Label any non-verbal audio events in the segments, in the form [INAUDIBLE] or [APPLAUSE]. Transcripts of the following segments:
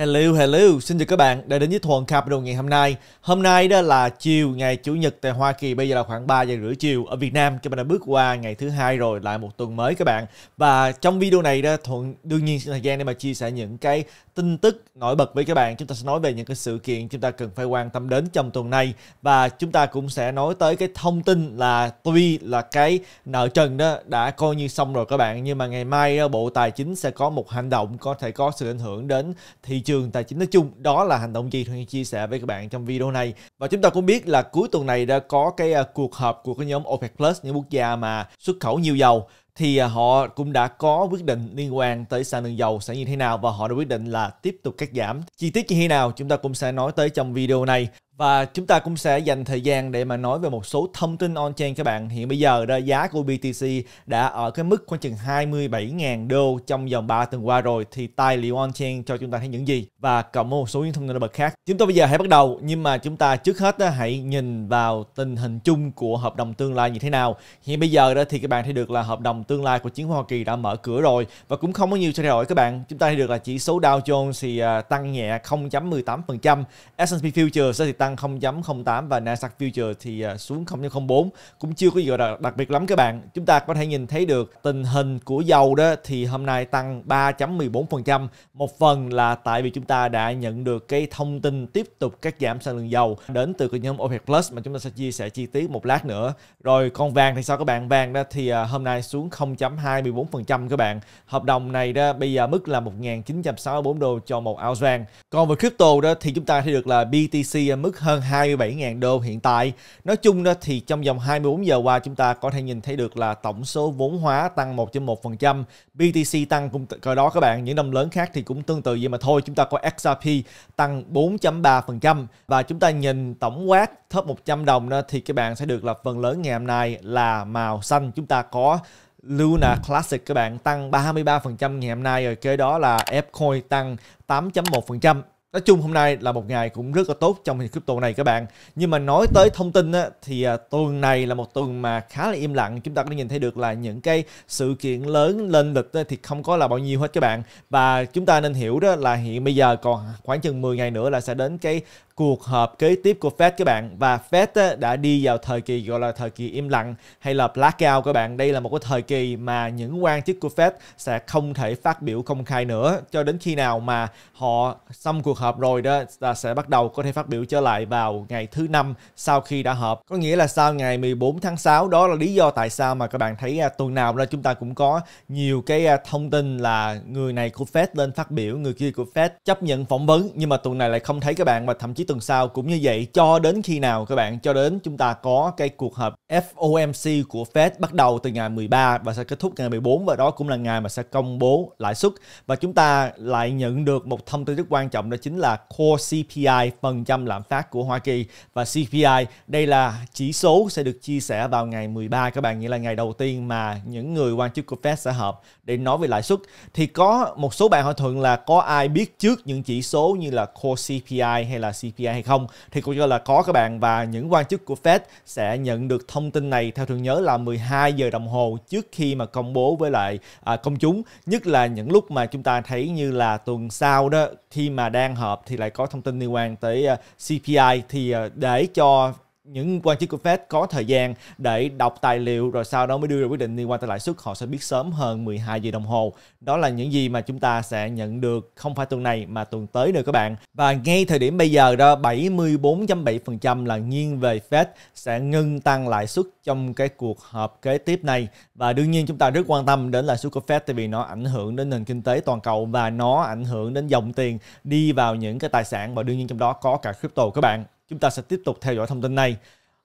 Hello, hello, xin chào các bạn đã đến với Thuần Capital ngày hôm nay. Hôm nay đó là chiều ngày Chủ nhật tại Hoa Kỳ, bây giờ là khoảng 3 giờ rưỡi chiều ở Việt Nam. Các bạn đã bước qua ngày thứ hai rồi, lại một tuần mới các bạn. Và trong video này đó Thuận đương nhiên sẽ thời gian để mà chia sẻ những cái tin tức nổi bật với các bạn. Chúng ta sẽ nói về những cái sự kiện chúng ta cần phải quan tâm đến trong tuần này và chúng ta cũng sẽ nói tới cái thông tin là tuy là cái nợ trần đó đã coi như xong rồi các bạn, nhưng mà ngày mai đó, Bộ Tài chính sẽ có một hành động có thể có sự ảnh hưởng đến thị trường tài chính nói chung. Đó là hành động gì Thuận chia sẻ với các bạn trong video này. Và chúng ta cũng biết là cuối tuần này đã có cái à, cuộc họp của cái nhóm OPEC Plus, những quốc gia mà xuất khẩu nhiều dầu thì à, họ cũng đã có quyết định liên quan tới sản lượng dầu sẽ như thế nào và họ đã quyết định là tiếp tục cắt giảm. Chi tiết như thế nào chúng ta cũng sẽ nói tới trong video này. Và chúng ta cũng sẽ dành thời gian để mà nói về một số thông tin on-chain các bạn. Hiện bây giờ đó giá của BTC đã ở cái mức khoảng chừng 27.000 đô trong vòng 3 tuần qua rồi thì tài liệu on-chain cho chúng ta thấy những gì và cộng một số những thông tin nổi bật khác. Chúng ta bây giờ hãy bắt đầu nhưng mà chúng ta trước hết đó, hãy nhìn vào tình hình chung của hợp đồng tương lai như thế nào. Hiện bây giờ đó thì các bạn thấy được là hợp đồng tương lai của chiến Hoa Kỳ đã mở cửa rồi và cũng không có nhiều thay đổi các bạn. Chúng ta thấy được là chỉ số Dow Jones thì à, tăng nhẹ 0.18%, S&P Futures thì tăng tăng 0.08 và Nasdaq Future thì à, xuống 0.04 cũng chưa có gì gọi đặc biệt lắm các bạn. Chúng ta có thể nhìn thấy được tình hình của dầu đó thì hôm nay tăng 3.14%. Một phần là tại vì chúng ta đã nhận được cái thông tin tiếp tục các giảm sản lượng dầu đến từ cái nhóm OPEC Plus mà chúng ta sẽ chia sẻ chi tiết một lát nữa. Rồi con vàng thì sao các bạn? Vàng đó thì à, hôm nay xuống 0.24% các bạn. Hợp đồng này đó bây giờ mức là 1.964 đô cho một ounce vàng. Còn về crypto đó thì chúng ta thấy được là BTC mức mức hơn 27.000 đô hiện tại. Nói chung đó thì trong vòng 24 giờ qua chúng ta có thể nhìn thấy được là tổng số vốn hóa tăng 1.1%, BTC tăng cũng coi đó các bạn, những đồng lớn khác thì cũng tương tự vậy mà thôi. Chúng ta có XRP tăng 4.3% và chúng ta nhìn tổng quát top 100 đồng đó thì các bạn sẽ được là phần lớn ngày hôm nay là màu xanh. Chúng ta có Luna Classic các bạn tăng 33% ngày hôm nay rồi kế đó là Fcoin tăng 8.1% nói chung hôm nay là một ngày cũng rất là tốt trong hình crypto này các bạn nhưng mà nói tới thông tin á, thì à, tuần này là một tuần mà khá là im lặng chúng ta có thể nhìn thấy được là những cái sự kiện lớn lên lịch thì không có là bao nhiêu hết các bạn và chúng ta nên hiểu đó là hiện bây giờ còn khoảng chừng 10 ngày nữa là sẽ đến cái cuộc họp kế tiếp của Fed các bạn và Fed đã đi vào thời kỳ gọi là thời kỳ im lặng hay là blackout các bạn đây là một cái thời kỳ mà những quan chức của Fed sẽ không thể phát biểu công khai nữa cho đến khi nào mà họ xong cuộc họp rồi đó là sẽ bắt đầu có thể phát biểu trở lại vào ngày thứ năm sau khi đã họp có nghĩa là sau ngày 14 tháng 6 đó là lý do tại sao mà các bạn thấy à, tuần nào là chúng ta cũng có nhiều cái à, thông tin là người này của Fed lên phát biểu người kia của Fed chấp nhận phỏng vấn nhưng mà tuần này lại không thấy các bạn mà thậm chí tuần sau cũng như vậy cho đến khi nào các bạn cho đến chúng ta có cái cuộc họp FOMC của Fed bắt đầu từ ngày 13 và sẽ kết thúc ngày 14 và đó cũng là ngày mà sẽ công bố lãi suất và chúng ta lại nhận được một thông tin rất quan trọng đó chính là Core CPI phần trăm lạm phát của Hoa Kỳ và CPI đây là chỉ số sẽ được chia sẻ vào ngày 13 các bạn nghĩa là ngày đầu tiên mà những người quan chức của Fed sẽ họp để nói về lãi suất thì có một số bạn hỏi thuận là có ai biết trước những chỉ số như là Core CPI hay là CPI CPI hay không thì cũng như là có các bạn và những quan chức của Fed sẽ nhận được thông tin này theo thường nhớ là 12 giờ đồng hồ trước khi mà công bố với lại à, công chúng nhất là những lúc mà chúng ta thấy như là tuần sau đó khi mà đang họp thì lại có thông tin liên quan tới uh, à, CPI thì uh, để cho những quan chức của Fed có thời gian để đọc tài liệu rồi sau đó mới đưa ra quyết định liên quan tới lãi suất họ sẽ biết sớm hơn 12 giờ đồng hồ. Đó là những gì mà chúng ta sẽ nhận được không phải tuần này mà tuần tới nữa các bạn. Và ngay thời điểm bây giờ đó 74.7% là nghiêng về Fed sẽ ngưng tăng lãi suất trong cái cuộc họp kế tiếp này và đương nhiên chúng ta rất quan tâm đến lãi suất của Fed tại vì nó ảnh hưởng đến nền kinh tế toàn cầu và nó ảnh hưởng đến dòng tiền đi vào những cái tài sản và đương nhiên trong đó có cả crypto các bạn. Chúng ta sẽ tiếp tục theo dõi thông tin này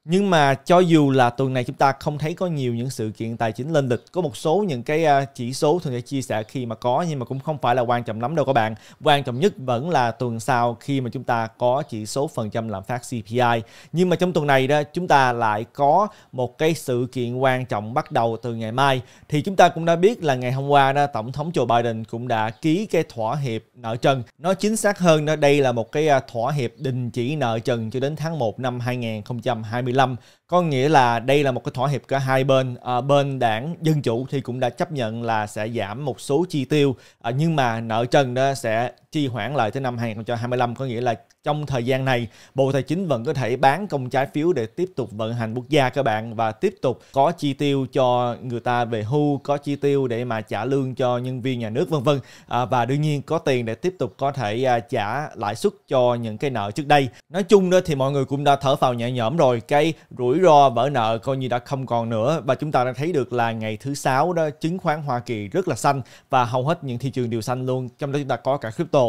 nhưng mà cho dù là tuần này chúng ta không thấy có nhiều những sự kiện tài chính lên lịch có một số những cái à, chỉ số thường sẽ chia sẻ khi mà có nhưng mà cũng không phải là quan trọng lắm đâu các bạn quan trọng nhất vẫn là tuần sau khi mà chúng ta có chỉ số phần trăm lạm phát CPI nhưng mà trong tuần này đó chúng ta lại có một cái sự kiện quan trọng bắt đầu từ ngày mai thì chúng ta cũng đã biết là ngày hôm qua đó tổng thống Joe Biden cũng đã ký cái thỏa hiệp nợ trần nó chính xác hơn đó đây là một cái à, thỏa hiệp đình chỉ nợ trần cho đến tháng 1 năm 2020 2015 có nghĩa là đây là một cái thỏa hiệp cả hai bên à, bên đảng dân chủ thì cũng đã chấp nhận là sẽ giảm một số chi tiêu à, nhưng mà nợ trần đó sẽ chi hoãn lại tới năm 2025 có nghĩa là trong thời gian này Bộ Tài chính vẫn có thể bán công trái phiếu để tiếp tục vận hành quốc gia các bạn và tiếp tục có chi tiêu cho người ta về hưu có chi tiêu để mà trả lương cho nhân viên nhà nước vân vân à, và đương nhiên có tiền để tiếp tục có thể à, trả lãi suất cho những cái nợ trước đây nói chung đó thì mọi người cũng đã thở phào nhẹ nhõm rồi cái cái rủi ro vỡ nợ coi như đã không còn nữa và chúng ta đang thấy được là ngày thứ sáu đó chứng khoán Hoa Kỳ rất là xanh và hầu hết những thị trường đều xanh luôn trong đó chúng ta có cả crypto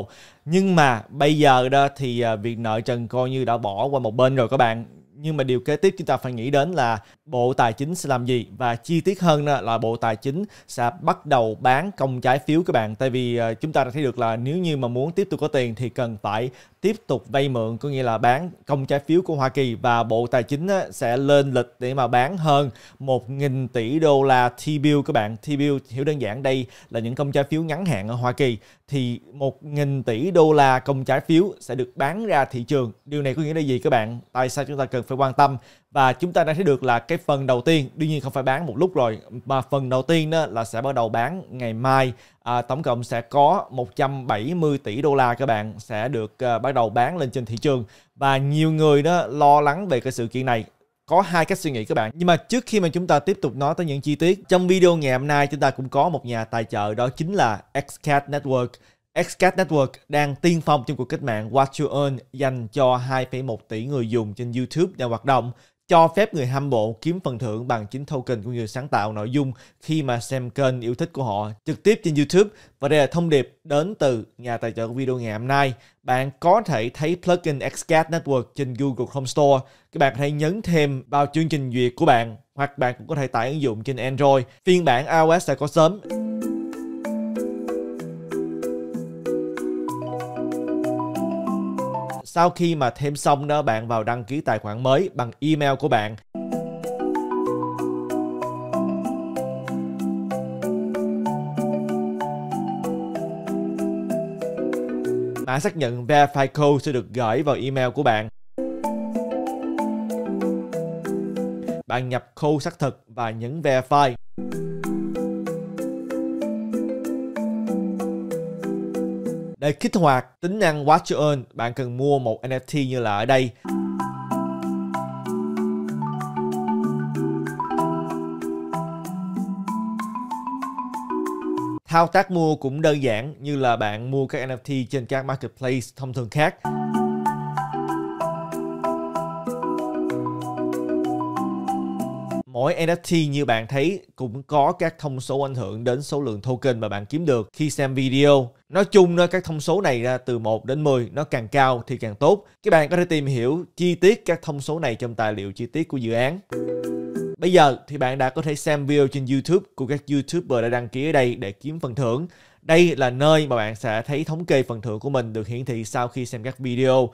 nhưng mà bây giờ đó thì à, việc nợ trần coi như đã bỏ qua một bên rồi các bạn nhưng mà điều kế tiếp chúng ta phải nghĩ đến là bộ tài chính sẽ làm gì và chi tiết hơn là bộ tài chính sẽ bắt đầu bán công trái phiếu các bạn tại vì ờ, chúng ta đã thấy được là nếu như mà muốn tiếp tục có tiền thì cần phải tiếp tục vay mượn có nghĩa là bán công trái phiếu của Hoa Kỳ và bộ tài chính sẽ lên lịch để mà bán hơn 1.000 tỷ đô la T-bill các bạn T-bill hiểu đơn giản đây là những công trái phiếu ngắn hạn ở Hoa Kỳ thì 1.000 tỷ đô la công trái phiếu sẽ được bán ra thị trường điều này có nghĩa là gì các bạn tại sao chúng ta cần phải phải quan tâm và chúng ta đã thấy được là cái phần đầu tiên đương nhiên không phải bán một lúc rồi mà phần đầu tiên đó là sẽ bắt đầu bán ngày mai à, tổng cộng sẽ có 170 tỷ đô la các bạn sẽ được à, bắt đầu bán lên trên thị trường và nhiều người đó lo lắng về cái sự kiện này có hai cách suy nghĩ các bạn nhưng mà trước khi mà chúng ta tiếp tục nói tới những chi tiết trong video ngày hôm nay chúng ta cũng có một nhà tài trợ đó chính là Xcat Network Xcat Network đang tiên phong trong cuộc cách mạng What You Earn dành cho 2,1 tỷ người dùng trên YouTube đang hoạt động, cho phép người hâm mộ kiếm phần thưởng bằng chính token của người sáng tạo nội dung khi mà xem kênh yêu thích của họ trực tiếp trên YouTube. Và đây là thông điệp đến từ nhà tài trợ video ngày hôm nay. Bạn có thể thấy plugin Xcat Network trên Google Chrome Store. Các bạn có thể nhấn thêm vào chương trình duyệt của bạn hoặc bạn cũng có thể tải ứng dụng trên Android. Phiên bản iOS sẽ có sớm. Sau khi mà thêm xong đó, bạn vào đăng ký tài khoản mới bằng email của bạn. Mã xác nhận Verify Code sẽ được gửi vào email của bạn. Bạn nhập code xác thực và nhấn Verify. Để kích hoạt tính năng Watch Your Earn, bạn cần mua một NFT như là ở đây. Thao tác mua cũng đơn giản như là bạn mua các NFT trên các marketplace thông thường khác. mỗi NFT như bạn thấy cũng có các thông số ảnh hưởng đến số lượng token mà bạn kiếm được khi xem video. Nói chung nó các thông số này ra từ 1 đến 10, nó càng cao thì càng tốt. Các bạn có thể tìm hiểu chi tiết các thông số này trong tài liệu chi tiết của dự án. Bây giờ thì bạn đã có thể xem video trên YouTube của các YouTuber đã đăng ký ở đây để kiếm phần thưởng. Đây là nơi mà bạn sẽ thấy thống kê phần thưởng của mình được hiển thị sau khi xem các video.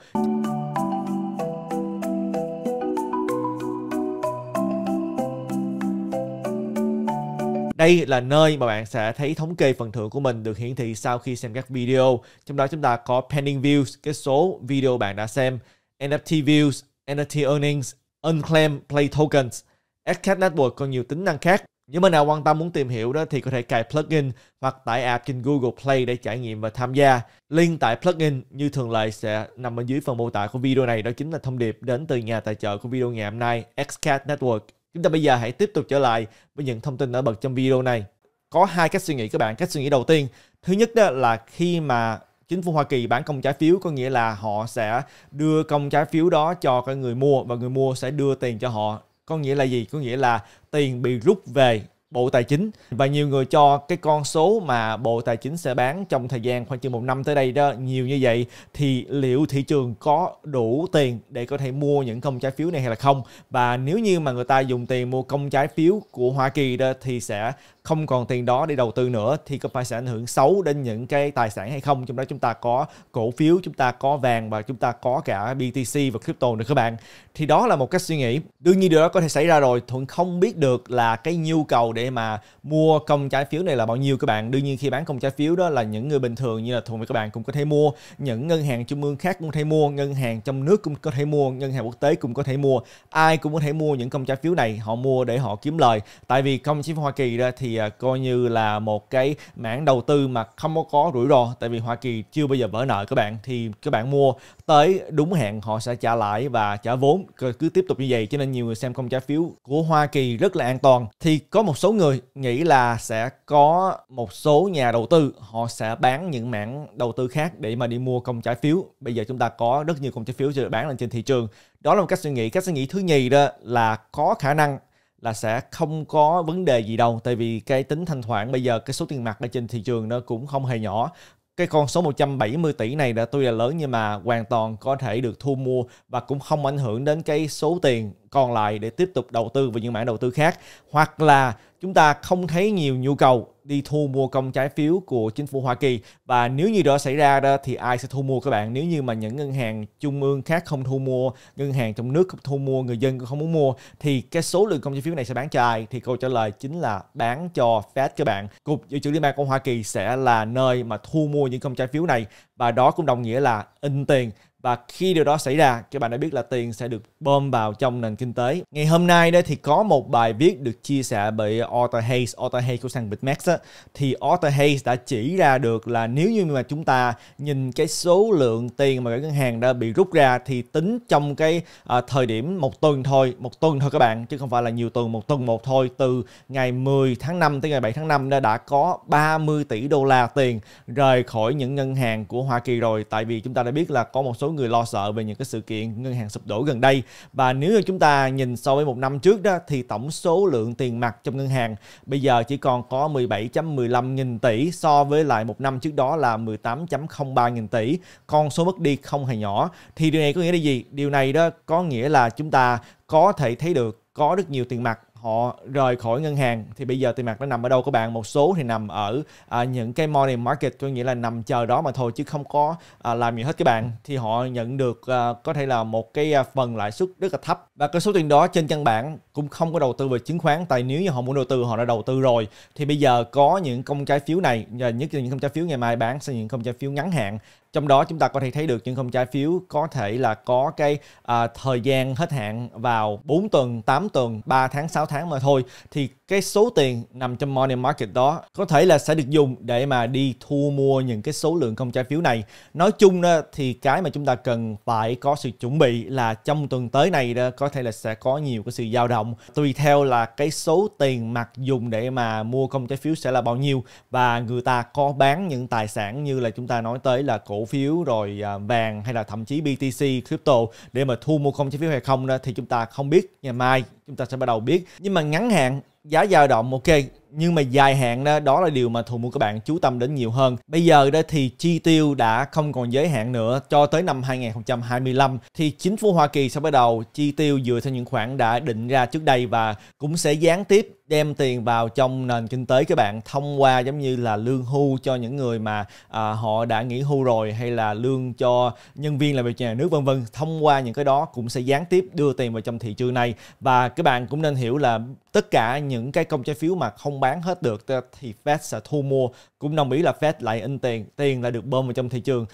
Đây là nơi mà bạn sẽ thấy thống kê phần thưởng của mình được hiển thị sau khi xem các video. Trong đó chúng ta có pending views, cái số video bạn đã xem, NFT views, NFT earnings, unclaimed play tokens. Xcat Network còn nhiều tính năng khác. Nếu bạn nào quan tâm muốn tìm hiểu đó thì có thể cài plugin hoặc tải app trên Google Play để trải nghiệm và tham gia. Link tải plugin như thường lệ sẽ nằm ở dưới phần mô tả của video này. Đó chính là thông điệp đến từ nhà tài trợ của video ngày hôm nay, Xcat Network. Chúng ta bây giờ hãy tiếp tục trở lại với những thông tin nổi bật trong video này. Có hai cách suy nghĩ các bạn. Cách suy nghĩ đầu tiên, thứ nhất đó là khi mà chính phủ Hoa Kỳ bán công trái phiếu có nghĩa là họ sẽ đưa công trái phiếu đó cho cái người mua và người mua sẽ đưa tiền cho họ. Có nghĩa là gì? Có nghĩa là tiền bị rút về Bộ Tài chính và nhiều người cho cái con số mà Bộ Tài chính sẽ bán trong thời gian khoảng chừng một năm tới đây đó nhiều như vậy thì liệu thị trường có đủ tiền để có thể mua những công trái phiếu này hay là không và nếu như mà người ta dùng tiền mua công trái phiếu của Hoa Kỳ đó thì sẽ không còn tiền đó để đầu tư nữa thì có phải sẽ ảnh hưởng xấu đến những cái tài sản hay không trong đó chúng ta có cổ phiếu chúng ta có vàng và chúng ta có cả BTC và crypto nữa các bạn thì đó là một cách suy nghĩ đương nhiên điều đó có thể xảy ra rồi thuận không biết được là cái nhu cầu để mà mua công trái phiếu này là bao nhiêu các bạn đương nhiên khi bán công trái phiếu đó là những người bình thường như là thuận với các bạn cũng có thể mua những ngân hàng trung ương khác cũng có thể mua ngân hàng trong nước cũng có thể mua ngân hàng quốc tế cũng có thể mua ai cũng có thể mua những công trái phiếu này họ mua để họ kiếm lời tại vì công trái phiếu Hoa Kỳ ra thì À, coi như là một cái mảng đầu tư mà không có có rủi ro tại vì Hoa Kỳ chưa bao giờ vỡ nợ các bạn thì các bạn mua tới đúng hẹn họ sẽ trả lãi và trả vốn cứ, tiếp tục như vậy cho nên nhiều người xem công trái phiếu của Hoa Kỳ rất là an toàn thì có một số người nghĩ là sẽ có một số nhà đầu tư họ sẽ bán những mảng đầu tư khác để mà đi mua công trái phiếu bây giờ chúng ta có rất nhiều công trái phiếu sẽ bán lên trên thị trường đó là một cách suy nghĩ cách suy nghĩ thứ nhì đó là có khả năng là sẽ không có vấn đề gì đâu tại vì cái tính thanh khoản bây giờ cái số tiền mặt ở trên thị trường nó cũng không hề nhỏ cái con số 170 tỷ này đã tuy là lớn nhưng mà hoàn toàn có thể được thu mua và cũng không ảnh hưởng đến cái số tiền còn lại để tiếp tục đầu tư vào những mảng đầu tư khác hoặc là chúng ta không thấy nhiều nhu cầu đi thu mua công trái phiếu của chính phủ Hoa Kỳ và nếu như đó xảy ra đó thì ai sẽ thu mua các bạn nếu như mà những ngân hàng trung ương khác không thu mua ngân hàng trong nước không thu mua người dân không muốn mua thì cái số lượng công trái phiếu này sẽ bán cho ai thì câu trả lời chính là bán cho Fed các bạn cục dự trữ liên bang của Hoa Kỳ sẽ là nơi mà thu mua những công trái phiếu này và đó cũng đồng nghĩa là in tiền và khi điều đó xảy ra các bạn đã biết là tiền sẽ được bơm vào trong nền kinh tế ngày hôm nay đây thì có một bài viết được chia sẻ bởi Arthur Hayes Arthur Hayes của sàn BitMax á, thì Arthur Hayes đã chỉ ra được là nếu như mà chúng ta nhìn cái số lượng tiền mà các ngân hàng đã bị rút ra thì tính trong cái à, thời điểm một tuần thôi một tuần thôi các bạn chứ không phải là nhiều tuần một tuần một thôi từ ngày 10 tháng 5 tới ngày 7 tháng 5 đã, đã có 30 tỷ đô la tiền rời khỏi những ngân hàng của Hoa Kỳ rồi tại vì chúng ta đã biết là có một số người lo sợ về những cái sự kiện ngân hàng sụp đổ gần đây và nếu như chúng ta nhìn so với một năm trước đó thì tổng số lượng tiền mặt trong ngân hàng bây giờ chỉ còn có 17.15 nghìn tỷ so với lại một năm trước đó là 18.03 nghìn tỷ con số mất đi không hề nhỏ thì điều này có nghĩa là gì điều này đó có nghĩa là chúng ta có thể thấy được có rất nhiều tiền mặt họ rời khỏi ngân hàng thì bây giờ tiền mặt nó nằm ở đâu các bạn một số thì nằm ở à, những cái money market có nghĩa là nằm chờ đó mà thôi chứ không có à, làm gì hết các bạn thì họ nhận được à, có thể là một cái à, phần lãi suất rất là thấp và cái số tiền đó trên căn bản cũng không có đầu tư về chứng khoán tại nếu như họ muốn đầu tư họ đã đầu tư rồi thì bây giờ có những công trái phiếu này nhất là những công trái phiếu ngày mai bán sang những công trái phiếu ngắn hạn trong đó chúng ta có thể thấy được những không trái phiếu có thể là có cái à, thời gian hết hạn vào 4 tuần, 8 tuần, 3 tháng, 6 tháng mà thôi thì cái số tiền nằm trong money market đó có thể là sẽ được dùng để mà đi thu mua những cái số lượng công trái phiếu này nói chung đó, thì cái mà chúng ta cần phải có sự chuẩn bị là trong tuần tới này đó, có thể là sẽ có nhiều cái sự dao động tùy theo là cái số tiền mặt dùng để mà mua công trái phiếu sẽ là bao nhiêu và người ta có bán những tài sản như là chúng ta nói tới là cổ phiếu rồi à, vàng hay là thậm chí BTC crypto để mà thu mua công trái phiếu hay không đó thì chúng ta không biết ngày mai chúng ta sẽ bắt đầu biết nhưng mà ngắn hạn giá giai đoạn ok nhưng mà dài hạn đó, đó là điều mà thù mua các bạn chú tâm đến nhiều hơn. Bây giờ đó thì chi tiêu đã không còn giới hạn nữa cho tới năm 2025 thì chính phủ Hoa Kỳ sẽ bắt đầu chi tiêu dựa theo những khoản đã định ra trước đây và cũng sẽ gián tiếp đem tiền vào trong nền kinh tế các bạn thông qua giống như là lương hưu cho những người mà à, họ đã nghỉ hưu rồi hay là lương cho nhân viên làm việc nhà nước vân vân thông qua những cái đó cũng sẽ gián tiếp đưa tiền vào trong thị trường này và các bạn cũng nên hiểu là tất cả những cái công trái phiếu mà không bán hết được thì Fed sẽ thu mua cũng đồng ý là Fed lại in tiền tiền lại được bơm vào trong thị trường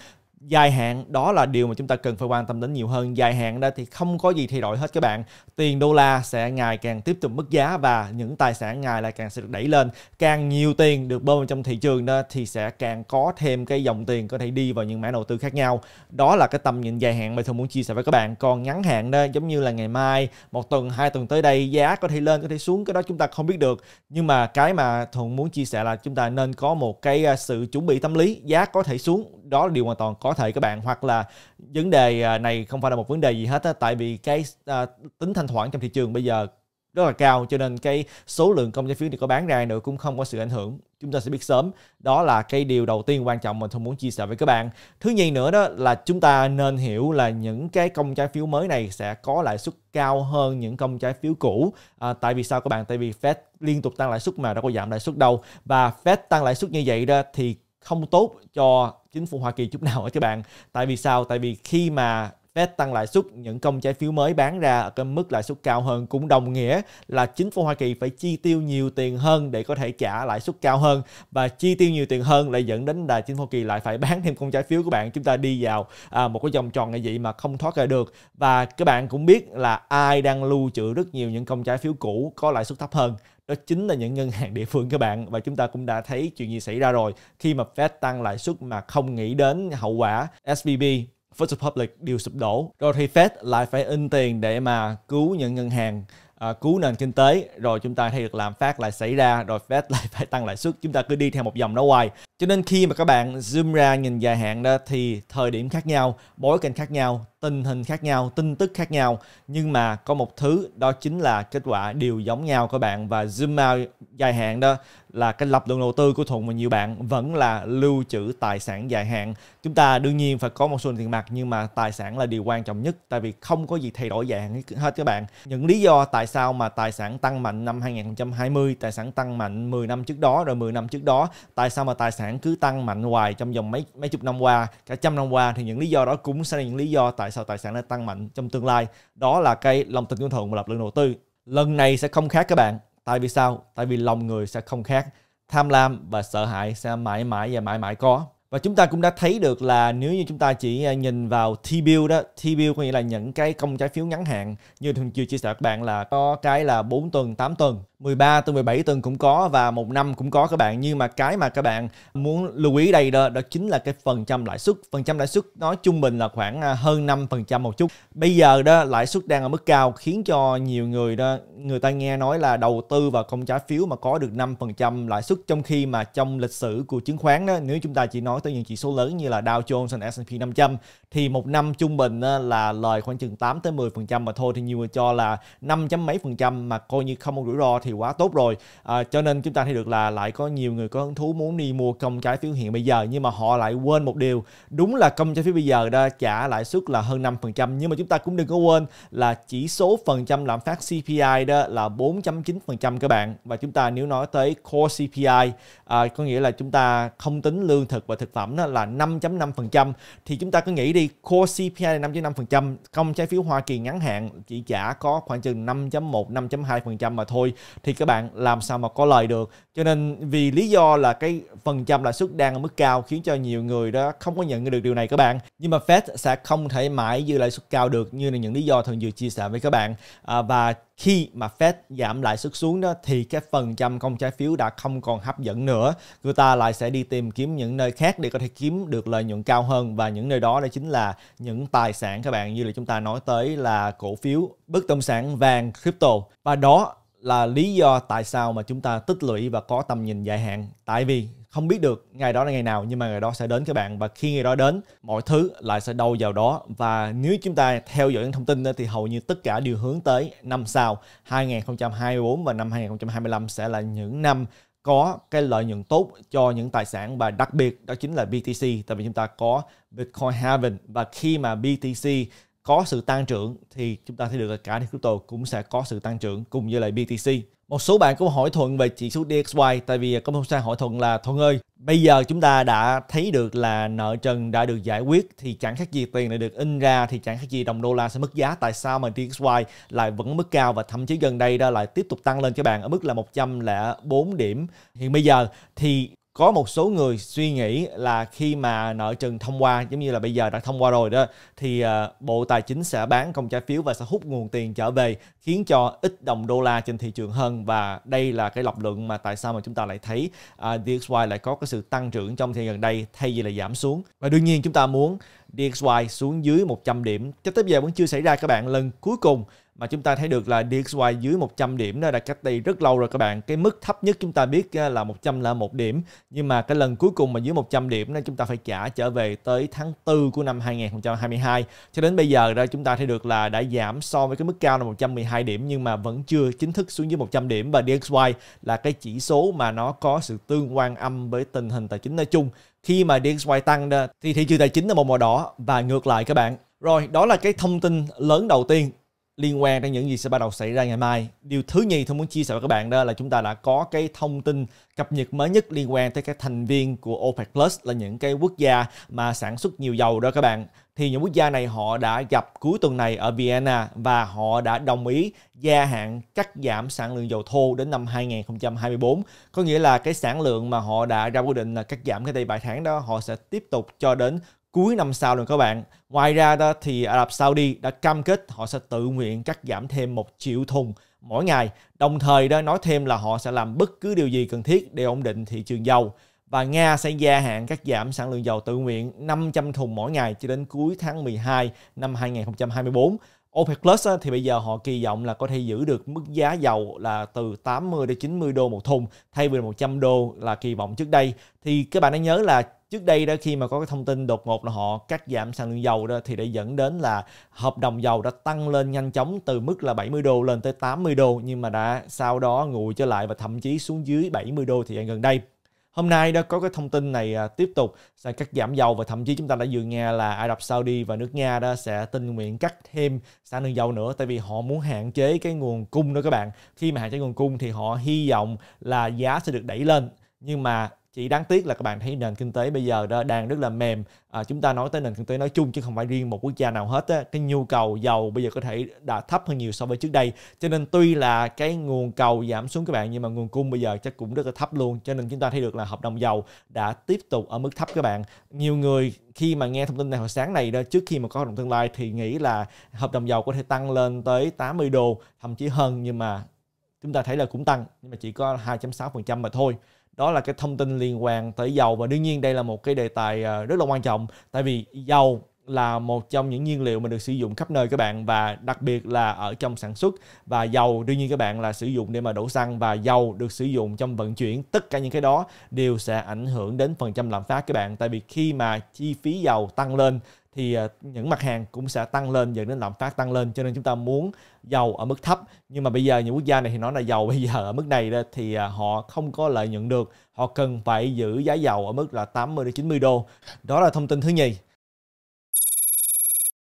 dài hạn đó là điều mà chúng ta cần phải quan tâm đến nhiều hơn dài hạn đó thì không có gì thay đổi hết các bạn tiền đô la sẽ ngày càng tiếp tục mất giá và những tài sản ngày lại càng sẽ được đẩy lên càng nhiều tiền được bơm trong thị trường đó thì sẽ càng có thêm cái dòng tiền có thể đi vào những mã đầu tư khác nhau đó là cái tầm nhìn dài hạn mà thường muốn chia sẻ với các bạn còn ngắn hạn đó giống như là ngày mai một tuần hai tuần tới đây giá có thể lên có thể xuống cái đó chúng ta không biết được nhưng mà cái mà thuận muốn chia sẻ là chúng ta nên có một cái à, sự chuẩn bị tâm lý giá có thể xuống đó là điều hoàn toàn có thể các bạn hoặc là vấn đề à, này không phải là một vấn đề gì hết á, tại vì cái à, tính thanh khoản trong thị trường bây giờ rất là cao cho nên cái số lượng công trái phiếu được có bán ra nữa cũng không có sự ảnh hưởng chúng ta sẽ biết sớm đó là cái điều đầu tiên quan trọng mình không muốn chia sẻ với các bạn thứ nhì nữa đó là chúng ta nên hiểu là những cái công trái phiếu mới này sẽ có lãi suất cao hơn những công trái phiếu cũ à, tại vì sao các bạn tại vì Fed liên tục tăng lãi suất mà đâu có giảm lãi suất đâu và Fed tăng lãi suất như vậy đó thì không tốt cho chính phủ Hoa Kỳ chút nào ở các bạn tại vì sao tại vì khi mà Fed tăng lãi suất, những công trái phiếu mới bán ra ở cái mức lãi suất cao hơn cũng đồng nghĩa là chính phủ Hoa Kỳ phải chi tiêu nhiều tiền hơn để có thể trả lãi suất cao hơn và chi tiêu nhiều tiền hơn lại dẫn đến là chính phủ Hoa Kỳ lại phải [LAUGHS] bán thêm công trái phiếu của bạn chúng ta đi vào à, một cái vòng tròn như vậy mà không thoát ra được và các bạn cũng biết là ai đang lưu trữ rất nhiều những công trái phiếu cũ có lãi suất thấp hơn đó chính là những ngân hàng địa phương các bạn và chúng ta cũng đã thấy chuyện gì xảy ra rồi khi mà Fed tăng lãi suất mà không nghĩ đến hậu quả SVB First Republic đều sụp đổ. Rồi thì Fed lại phải in tiền để mà cứu những ngân hàng À, cứu nền kinh tế rồi chúng ta thấy được làm phát lại xảy ra rồi Fed [LAUGHS] lại phải tăng lãi suất chúng ta cứ đi theo một dòng đó hoài cho nên khi mà các bạn zoom ra nhìn dài hạn đó thì thời điểm khác nhau bối cảnh khác nhau tình hình khác nhau, tin tức khác nhau nhưng mà có một thứ đó chính là kết quả đều giống nhau các bạn và zoom out dài hạn đó là cái lập luận đầu tư của Thuận và nhiều bạn vẫn là lưu trữ tài sản dài hạn. Chúng ta đương nhiên phải có một số tiền mặt nhưng mà tài sản là điều quan trọng nhất tại vì không có gì thay đổi dài hạn hết các bạn. Những lý do tại sao mà tài sản tăng mạnh năm 2020, tài sản tăng mạnh 10 năm trước đó rồi 10 năm trước đó, tại sao mà tài sản cứ tăng mạnh hoài trong vòng mấy mấy chục năm qua, cả trăm năm qua thì những lý do đó cũng sẽ là những lý do tại sau tài sản lại tăng mạnh trong tương lai đó là cái lòng tin của thường và lập lượng đầu tư lần này sẽ không khác các bạn tại vì sao tại vì lòng người sẽ không khác tham lam và sợ hãi sẽ mãi mãi và mãi mãi có và chúng ta cũng đã thấy được là nếu như chúng ta chỉ à, nhìn vào T-bill đó, T-bill có nghĩa là những cái công trái phiếu ngắn hạn như thường chưa chia sẻ các bạn là có cái là 4 tuần, 8 tuần, 13 tuần, 17 tuần cũng có và một năm cũng có các bạn. Nhưng mà cái mà các bạn muốn lưu ý đây đó, đó chính là cái phần trăm lãi suất. Phần trăm lãi suất nó trung bình là khoảng à, hơn 5% một chút. Bây giờ đó lãi suất đang ở mức cao khiến cho nhiều người đó người ta nghe nói là đầu tư vào công trái phiếu mà có được 5% lãi suất trong khi mà trong lịch sử của chứng khoán đó nếu chúng ta chỉ nói tới những chỉ số lớn như là Dow Jones và S&P 500 thì một năm trung bình là lời khoảng chừng 8 tới 10% mà thôi thì nhiều người cho là 5 chấm mấy phần trăm mà coi như không có rủi ro thì quá tốt rồi. À, cho nên chúng ta thấy được là lại có nhiều người có hứng thú muốn đi mua công trái phiếu hiện bây giờ nhưng mà họ lại quên một điều đúng là công trái phiếu bây giờ đó trả lãi suất là hơn 5% nhưng mà chúng ta cũng đừng có quên là chỉ số phần trăm lạm phát CPI đó là 4.9% các bạn và chúng ta nếu nói tới core CPI à, có nghĩa là chúng ta không tính lương thực và thực thực phẩm đó là 5.5% thì chúng ta cứ nghĩ đi core CPI là 5.5% công trái phiếu Hoa Kỳ ngắn hạn chỉ trả có khoảng chừng 5.1 5.2% mà thôi thì các bạn làm sao mà có lời được cho nên vì lý do là cái phần trăm lãi suất đang ở mức cao khiến cho nhiều người đó không có nhận được điều này các bạn nhưng mà Fed sẽ không thể mãi giữ lãi suất cao được như là những lý do thường vừa chia sẻ với các bạn à, và khi mà Fed giảm lãi suất xuống đó thì cái phần trăm công trái phiếu đã không còn hấp dẫn nữa người ta lại sẽ đi tìm kiếm những nơi khác để có thể kiếm được lợi nhuận cao hơn và những nơi đó đó chính là những tài sản các bạn như là chúng ta nói tới là cổ phiếu bất động sản vàng crypto và đó là lý do tại sao mà chúng ta tích lũy và có tầm nhìn dài hạn tại vì không biết được ngày đó là ngày nào nhưng mà ngày đó sẽ đến các bạn và khi ngày đó đến mọi thứ lại sẽ đâu vào đó và nếu chúng ta theo dõi những thông tin thì hầu như tất cả đều hướng tới năm sau 2024 và năm 2025 sẽ là những năm có cái lợi nhuận tốt cho những tài sản và đặc biệt đó chính là BTC tại vì chúng ta có Bitcoin Heaven và khi mà BTC có sự tăng trưởng thì chúng ta thấy được là cả thì crypto cũng sẽ có sự tăng trưởng cùng với lại BTC một số bạn cũng hỏi Thuận về chỉ số DXY tại vì công ty sang hỏi Thuận là Thuận ơi, bây giờ chúng ta đã thấy được là nợ trần đã được giải quyết thì chẳng khác gì tiền đã được in ra thì chẳng khác gì đồng đô la sẽ mất giá tại sao mà DXY lại vẫn mức cao và thậm chí gần đây đó lại tiếp tục tăng lên các bạn ở mức là 104 điểm. Hiện bây giờ thì có một số người suy nghĩ là khi mà nợ trần thông qua giống như là bây giờ đã thông qua rồi đó thì ờ, bộ tài chính sẽ bán công trái phiếu và sẽ hút nguồn tiền trở về khiến cho ít đồng đô la trên thị trường hơn và đây là cái lập luận mà tại sao mà chúng ta lại thấy uh, ờ, DXY lại có cái sự tăng trưởng trong thời gian gần đây thay vì là giảm xuống và đương nhiên chúng ta muốn DXY xuống dưới 100 điểm. Cho tới giờ vẫn chưa xảy ra các bạn lần cuối cùng mà chúng ta thấy được là DXY dưới 100 điểm nó đã cách đây rất lâu rồi các bạn. Cái mức thấp nhất chúng ta biết ờ, là 100 là một điểm, nhưng mà cái lần cuối cùng mà dưới 100 điểm đó chúng ta phải trả trở về tới tháng 4 của năm 2022. Cho đến bây giờ đó chúng ta thấy được là đã giảm so với cái mức cao là 112 điểm nhưng mà vẫn chưa chính thức xuống dưới 100 điểm và DXY là cái chỉ số mà nó có sự tương quan âm với tình hình tài chính nói chung. Khi mà DXY tăng thì thị trường tài chính là một màu đỏ và ngược lại các bạn. Rồi, đó là cái thông tin lớn đầu tiên liên quan đến những gì sẽ bắt đầu xảy ra ngày mai. Điều thứ nhì tôi muốn chia sẻ với các bạn đó là chúng ta đã có cái thông tin cập nhật mới nhất liên quan tới các thành viên của OPEC Plus là những cái quốc gia mà sản xuất nhiều dầu đó các bạn. Thì những quốc gia này họ đã gặp cuối tuần này ở Vienna và họ đã đồng ý gia hạn cắt giảm sản lượng dầu thô đến năm 2024. Có nghĩa là cái sản lượng mà họ đã ra quyết định là cắt giảm cái đây 7 tháng đó họ sẽ tiếp tục cho đến cuối năm sau luôn các bạn. Ngoài ra đó thì Ả Rập Saudi đã cam kết họ sẽ tự nguyện cắt giảm thêm một triệu thùng mỗi ngày, đồng thời đó nói thêm là họ sẽ làm bất cứ điều gì cần thiết để ổn định thị trường dầu. Và Nga sẽ gia hạn cắt giảm sản lượng dầu tự nguyện 500 thùng mỗi ngày cho đến cuối tháng 12 năm 2024 OPEC Plus á, thì bây giờ họ kỳ vọng là có thể giữ được mức giá dầu là từ 80 đến 90 đô một thùng thay vì 100 đô là kỳ vọng trước đây. Thì các bạn đã nhớ là trước đây đó khi mà có cái thông tin đột ngột là họ cắt giảm sản lượng dầu đó thì đã dẫn đến là hợp đồng dầu đã tăng lên nhanh chóng từ mức là 70 đô lên tới 80 đô nhưng mà đã sau đó nguội trở lại và thậm chí xuống dưới 70 đô thì gần đây. Hôm nay đó có cái thông tin này à, tiếp tục sẽ cắt giảm dầu và thậm chí chúng ta đã vừa nghe là Ai Cập Saudi và nước Nga đó sẽ tình nguyện cắt thêm sản lượng dầu nữa tại vì họ muốn hạn chế cái nguồn cung đó các bạn. Khi mà hạn chế nguồn cung thì họ hy vọng là giá sẽ được đẩy lên nhưng mà chỉ đáng tiếc là các bạn thấy nền kinh tế bây giờ đó đang rất là mềm à, chúng ta nói tới nền kinh tế nói chung chứ không phải riêng một quốc gia nào hết á. cái nhu cầu dầu bây giờ có thể đã thấp hơn nhiều so với trước đây cho nên tuy là cái nguồn cầu giảm xuống các bạn nhưng mà nguồn cung bây giờ chắc cũng rất là thấp luôn cho nên chúng ta thấy được là hợp đồng dầu đã tiếp tục ở mức thấp các bạn nhiều người khi mà nghe thông tin này hồi sáng này đó trước khi mà có hợp đồng tương lai thì nghĩ là hợp đồng dầu có thể tăng lên tới 80 đô thậm chí hơn nhưng mà chúng ta thấy là cũng tăng nhưng mà chỉ có 2.6% mà thôi đó là cái thông tin liên quan tới dầu và đương nhiên đây là một cái đề tài ờ, rất là quan trọng tại vì dầu là một trong những nhiên liệu mà được sử dụng khắp nơi các bạn và đặc biệt là ở trong sản xuất và dầu đương nhiên các bạn là sử dụng để mà đổ xăng và dầu được sử dụng trong vận chuyển tất cả những cái đó đều sẽ ảnh hưởng đến phần trăm lạm phát các bạn tại vì khi mà chi phí dầu tăng lên thì ờ, những mặt hàng cũng sẽ tăng lên dẫn đến lạm phát tăng lên cho nên chúng ta muốn dầu ở mức thấp nhưng mà bây giờ những quốc gia này thì nói là dầu bây giờ ở mức này đó thì ờ, họ không có lợi nhuận được họ cần phải giữ giá dầu ở mức là 80 đến 90 đô đó là thông tin thứ nhì